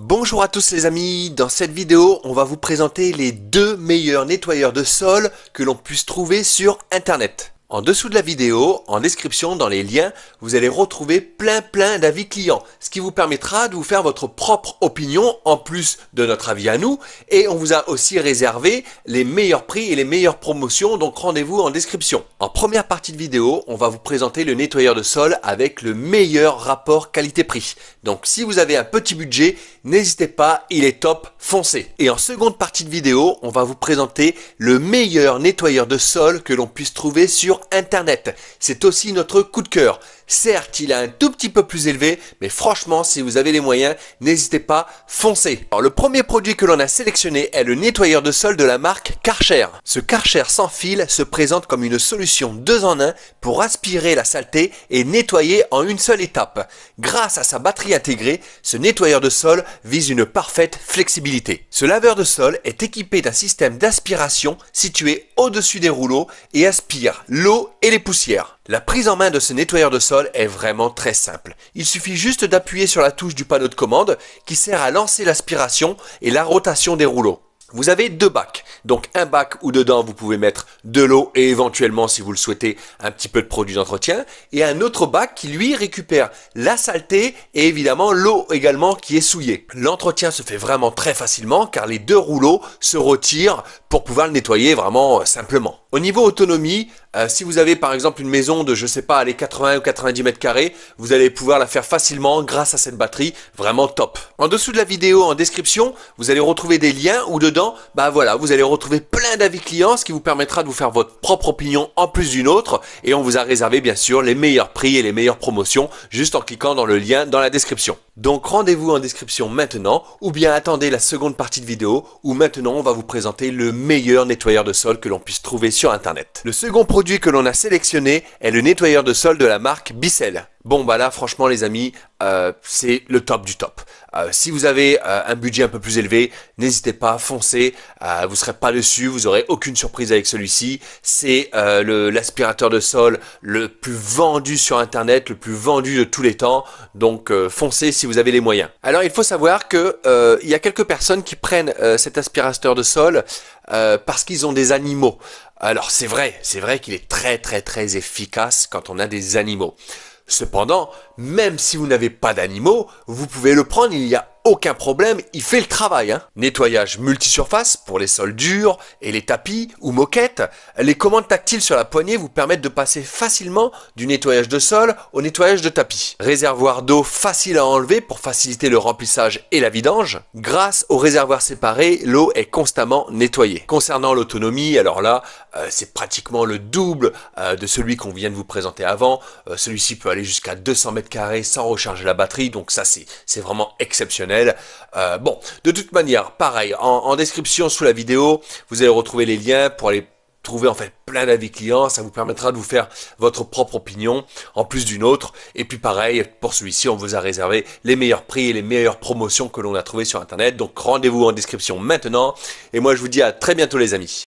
Bonjour à tous les amis, dans cette vidéo on va vous présenter les deux meilleurs nettoyeurs de sol que l'on puisse trouver sur internet. En dessous de la vidéo, en description, dans les liens, vous allez retrouver plein plein d'avis clients, ce qui vous permettra de vous faire votre propre opinion en plus de notre avis à nous. Et on vous a aussi réservé les meilleurs prix et les meilleures promotions, donc rendez-vous en description. En première partie de vidéo, on va vous présenter le nettoyeur de sol avec le meilleur rapport qualité-prix. Donc si vous avez un petit budget, n'hésitez pas, il est top, foncez. Et en seconde partie de vidéo, on va vous présenter le meilleur nettoyeur de sol que l'on puisse trouver sur Internet. C'est aussi notre coup de cœur. Certes, il a un tout petit peu plus élevé, mais franchement, si vous avez les moyens, n'hésitez pas, foncez. Alors, le premier produit que l'on a sélectionné est le nettoyeur de sol de la marque Karcher. Ce Karcher sans fil se présente comme une solution deux en un pour aspirer la saleté et nettoyer en une seule étape. Grâce à sa batterie intégrée, ce nettoyeur de sol vise une parfaite flexibilité. Ce laveur de sol est équipé d'un système d'aspiration situé au-dessus des rouleaux et aspire l'eau et les poussières. La prise en main de ce nettoyeur de sol est vraiment très simple. Il suffit juste d'appuyer sur la touche du panneau de commande qui sert à lancer l'aspiration et la rotation des rouleaux. Vous avez deux bacs, donc un bac où dedans vous pouvez mettre de l'eau et éventuellement si vous le souhaitez un petit peu de produit d'entretien et un autre bac qui lui récupère la saleté et évidemment l'eau également qui est souillée. L'entretien se fait vraiment très facilement car les deux rouleaux se retirent pour pouvoir le nettoyer vraiment euh, simplement. Au niveau autonomie, euh, si vous avez par exemple une maison de, je sais pas, les 80 ou 90 mètres carrés, vous allez pouvoir la faire facilement grâce à cette batterie, vraiment top. En dessous de la vidéo, en description, vous allez retrouver des liens où dedans, bah voilà, vous allez retrouver plein d'avis clients, ce qui vous permettra de vous faire votre propre opinion en plus d'une autre. Et on vous a réservé bien sûr les meilleurs prix et les meilleures promotions juste en cliquant dans le lien dans la description. Donc rendez-vous en description maintenant ou bien attendez la seconde partie de vidéo où maintenant on va vous présenter le meilleur nettoyeur de sol que l'on puisse trouver sur internet. Le second produit que l'on a sélectionné est le nettoyeur de sol de la marque Bissell bon bah là franchement les amis, euh, c'est le top du top. Euh, si vous avez euh, un budget un peu plus élevé, n'hésitez pas, foncez, vous serez pas dessus, vous aurez aucune surprise avec celui-ci. C'est l'aspirateur de sol le plus vendu sur internet, le plus vendu de tous les temps. Donc foncez si vous avez les moyens. Alors il faut savoir que il y a quelques personnes qui prennent cet aspirateur de sol parce qu'ils ont des animaux. Alors c'est vrai, c'est vrai qu'il est très très très efficace quand on a des animaux. Cependant, même si vous n'avez pas d'animaux, vous pouvez le prendre, il y a aucun problème, il fait le travail. Hein. Nettoyage multisurface pour les sols durs et les tapis ou moquettes. Les commandes tactiles sur la poignée vous permettent de passer facilement du nettoyage de sol au nettoyage de tapis. Réservoir d'eau facile à enlever pour faciliter le remplissage et la vidange. Grâce au réservoir séparé, l'eau est constamment nettoyée. Concernant l'autonomie, alors là, euh, c'est pratiquement le double euh, de celui qu'on vient de vous présenter avant. Euh, celui-ci peut aller jusqu'à 200 mètres carrés sans recharger la batterie, donc ça c'est vraiment exceptionnel. Euh, bon, de toute manière, pareil, en, description sous la vidéo, vous allez retrouver les liens pour aller trouver en fait plein d'avis clients, ça vous permettra de vous faire votre propre opinion en plus d'une autre. Et puis pareil, pour celui-ci, on vous a réservé les meilleurs prix et les meilleures promotions que l'on a trouvé sur Internet. Donc rendez-vous en description maintenant. Et moi, je vous dis à très bientôt les amis.